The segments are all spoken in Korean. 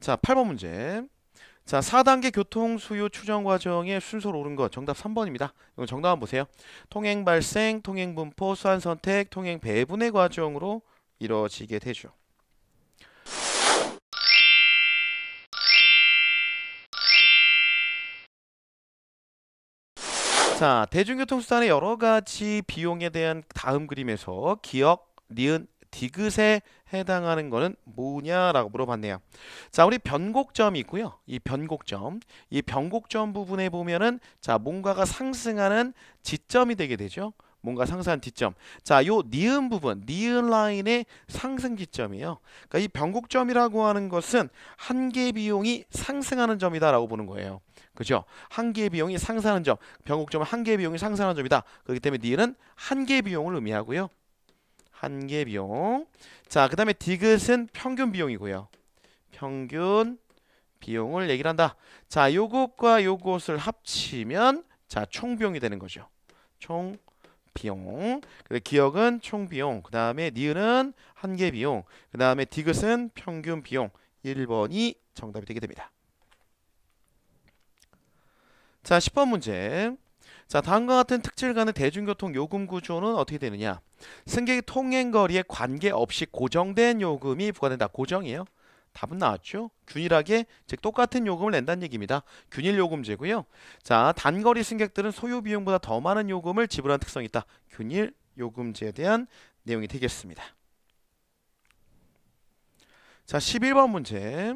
자 8번 문제 자 4단계 교통수요 추정 과정의 순서로 오른 것 정답 3번입니다 이거 정답 한번 보세요 통행 발생, 통행 분포, 수환 선택, 통행 배분의 과정으로 이루어지게 되죠 자 대중교통수단의 여러가지 비용에 대한 다음 그림에서 기억, 니은, 디귿에 해당하는 거는 뭐냐라고 물어봤네요. 자, 우리 변곡점이 있고요. 이 변곡점. 이 변곡점 부분에 보면은 자, 뭔가가 상승하는 지점이 되게 되죠. 뭔가 상승한 지점. 자, 요 니은 부분, 니은 라인의 상승 지점이에요. 그러니까 이 변곡점이라고 하는 것은 한계 비용이 상승하는 점이다라고 보는 거예요. 그죠? 한계 비용이 상승하는 점. 변곡점은 한계 비용이 상승하는 점이다. 그렇기 때문에 니은은 한계 비용을 의미하고요. 한계 비용. 자, 그 다음에 디귿은 평균 비용이고요. 평균 비용을 얘기를 한다. 자, 요것과 요것을 합치면 자, 총 비용이 되는 거죠. 총 비용. 그래 기억은 총 비용. 그 다음에 니은은 한계 비용. 그 다음에 디귿은 평균 비용. 1번이 정답이 되게 됩니다. 자, 10번 문제. 자, 다음과 같은 특질 간의 대중교통 요금 구조는 어떻게 되느냐? 승객이 통행 거리에 관계없이 고정된 요금이 부과된다. 고정이에요. 답은 나왔죠? 균일하게 즉 똑같은 요금을 낸다는 얘기입니다. 균일 요금제고요. 자, 단거리 승객들은 소요 비용보다 더 많은 요금을 지불하는 특성이 있다. 균일 요금제에 대한 내용이 되겠습니다. 자, 11번 문제.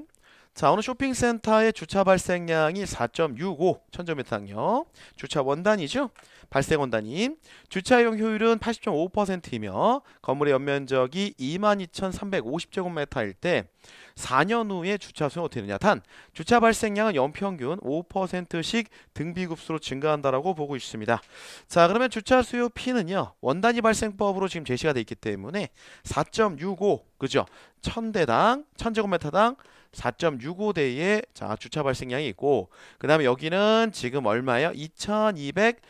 자, 오늘 쇼핑센터의 주차 발생량이 4.65천0제곱미터당요 주차 원단이죠. 발생 원단이 주차 이용 효율은 80.5%이며 건물의 연면적이 22,350제곱미터일 때 4년 후에 주차 수는 어떻게 되느냐? 단 주차 발생량은 연평균 5%씩 등비급수로 증가한다라고 보고 있습니다. 자, 그러면 주차 수요 P는요. 원단이 발생법으로 지금 제시가 되어 있기 때문에 4.65 그죠? 1000대당 1000제곱미터당 4.65대의 자 주차 발생량이 있고 그 다음에 여기는 지금 얼마예요? 2200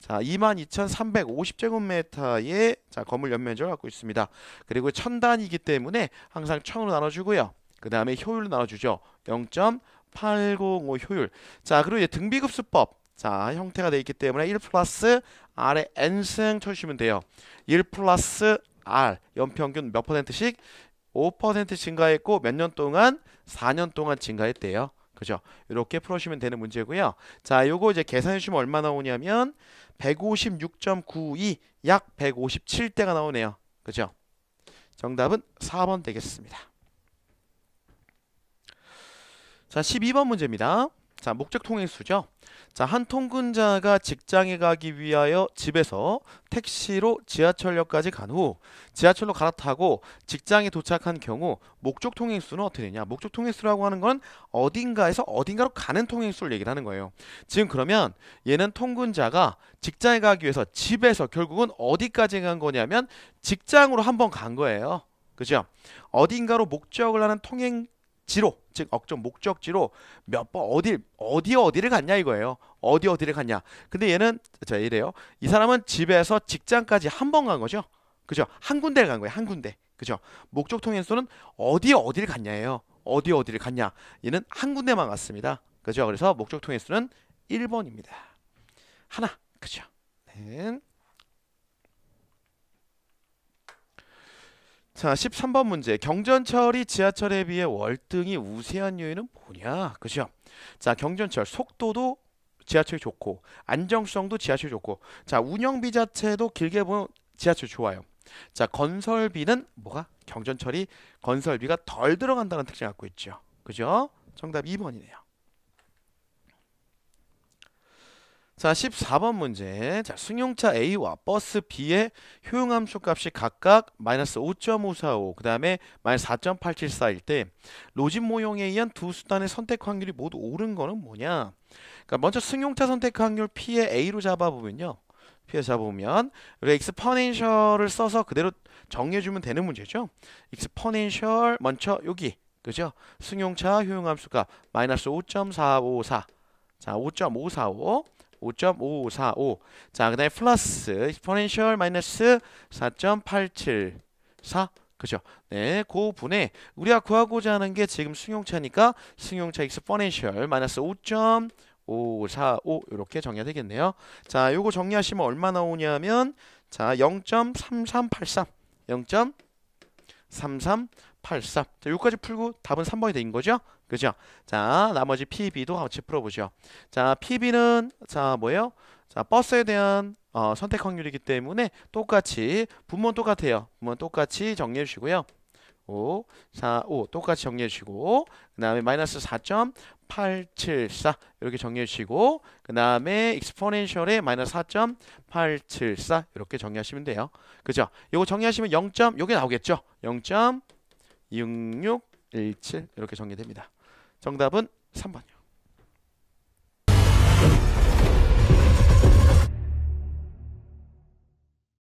자, 22,350제곱미터의 자, 건물 연면적을 갖고 있습니다. 그리고 천단이기 때문에 항상 천으로 나눠주고요. 그 다음에 효율로 나눠주죠. 0.805 효율. 자, 그리고 이제 등비급수법. 자, 형태가 되어 있기 때문에 1 플러스 R의 N승 쳐주시면 돼요. 1 플러스 R, 연평균 몇 퍼센트씩? 5% 증가했고 몇 년 동안 4년 동안 증가했대요. 그죠? 이렇게 풀어주시면 되는 문제고요. 자, 요거 이제 계산해 주면 얼마 나오냐면 156.92약 157대가 나오네요. 그죠? 정답은 4번 되겠습니다. 자, 12번 문제입니다. 자, 목적 통행수죠 자, 한 통근자가 직장에 가기 위하여 집에서 택시로 지하철역까지 간 후 지하철로 갈아타고 직장에 도착한 경우 목적 통행수는 어떻게 되냐? 목적 통행수라고 하는 건 어딘가에서 어딘가로 가는 통행수를 얘기를 하는 거예요. 지금 그러면 얘는 통근자가 직장에 가기 위해서 집에서 결국은 어디까지 간 거냐면 직장으로 한번 간 거예요. 그죠? 어딘가로 목적을 하는 통행 지로 즉 억정 목적지로 몇 번 어디 어디 어디를 갔냐 이거예요. 어디 어디를 갔냐. 근데 얘는 자 이래요. 이 사람은 집에서 직장까지 한 번 간 거죠. 그죠? 한 군데를 간 거예요. 한 군데. 그죠? 목적 통행수는 어디 어디를 갔냐예요. 어디 어디를 갔냐. 얘는 한 군데만 갔습니다. 그죠? 그래서 목적 통행수는 1번입니다. 하나. 그죠? 네. 자, 13번 문제. 경전철이 지하철에 비해 월등히 우세한 요인은 뭐냐? 그죠 자, 경전철 속도도 지하철이 좋고 안정성도 지하철이 좋고 자, 운영비 자체도 길게 보면 지하철 이 좋아요. 자, 건설비는 뭐가? 경전철이 건설비가 덜 들어간다는 특징을 갖고 있죠. 그죠? 정답 2번이네요. 자, 14번 문제. 자, 승용차 A와 버스 B의 효용함수 값이 각각 마이너스 5.545, 그 다음에 마이너스 4.874일 때 로진 모형에 의한 두 수단의 선택 확률이 모두 오른 거는 뭐냐? 그러니까 먼저 승용차 선택 확률 P의 A로 잡아보면요. P에 잡아보면 우리 익스퍼넨셜을 써서 그대로 정리해주면 되는 문제죠. 익스퍼넨셜 먼저 여기, 그죠? 승용차 효용함수가 마이너스 5.454. 자, 5.545. 5.5545. 자, 그다음에 플러스 e x p o n 마이너스 4.874. 그죠? 네, 그 분에 우리가 구하고자 하는 게 지금 승용차니까 승용차 e x p o n e 마이너스 5. 5, 4, 5 이렇게 정리가 되겠네요. 자, 요거 정리하시면 얼마 나오냐면 자, 0.3383. 0.3383. 자, 요까지 풀고 답은 3번이 된 거죠? 그죠? 자, 나머지 PB도 같이 풀어보죠. 자, PB는 자 뭐예요? 자, 버스에 대한 어, 선택 확률이기 때문에 똑같이 분모는 똑같아요. 분모는 똑같이 정리해 주시고요. 5, 4, 5 똑같이 정리해 주시고 그 다음에 마이너스 4.874 이렇게 정리해 주시고 그 다음에 익스포넨셜에 마이너스 4.874 이렇게 정리하시면 돼요. 그죠? 이거 정리하시면 0. 요게 나오겠죠? 0.6617 이렇게 정리됩니다. 정답은 3번.